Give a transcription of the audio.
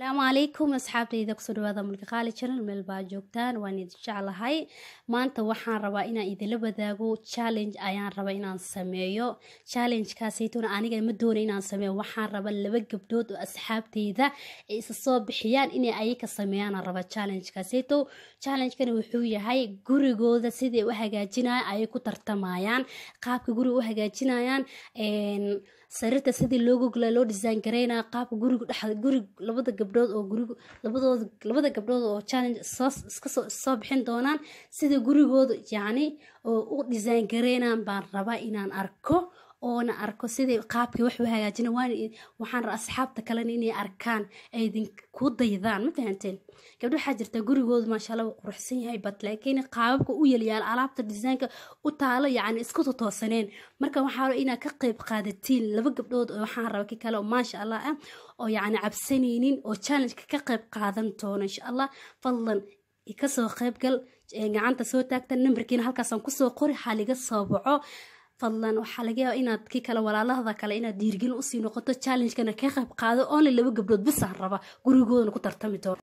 asalaamu calaykum asxaabtayda kusoo dhawaada mulkaqaali channel meel baa joogtaan waan idin jeclahay maanta waxaan rabaa inaan idinla wadaago challenge ayaan raba inaan sameeyo challengekaaseetuna aniga ma doona inaan sameeyo waxaan raba laba gabdhood oo asxaabtayda ay isa soo bixiyaan inay ayaka sameeyaan raba challengekaaseeto challengekana wuxuu yahay gurigooda siday u hagaajinayaan ayay ku tartamayaan qaabka guriga u hagaajinayaan sariirta sidii loo loo disaan qaabka guriga dhex guriga labada gabdhood oo gurig labadood labada gabdhood oo challenge soo iskasoo soo bixin doonaan sida gurigooda yacni oo u dhisaan gareynaan baan rabaa inaan arko oona arko siday qaabkii wax hagaajina waxaan asxaabta kalena inay arkaan ay idinku daydaan ma fahanteen gabdho waxaa jirta gurigoodu maashaalla quruxsan yahay bat laakiin qaababka u yelyaal alaabta disaynka u taalo yacni isku totoosaneen marka waxaa inaad ka qayb qaadatiin laba gabdhood oo waxaan raba ki kale oo maasha allah ah oo yacni cabsanaynin oo challengeka ka qayb qaadan doono insha allah fadlan kasoo qayb gal gacanta soo taagta nambarkiina halkaasaan kusoo qori haliga soo baxo fadlan waxaa laga yaaba inaad kii kale walaalahada kale inaad diirgelin usii noqoto challengekana ka qayb qaado only laba gabdhood bisaan raba gurigoodana ku tartami doona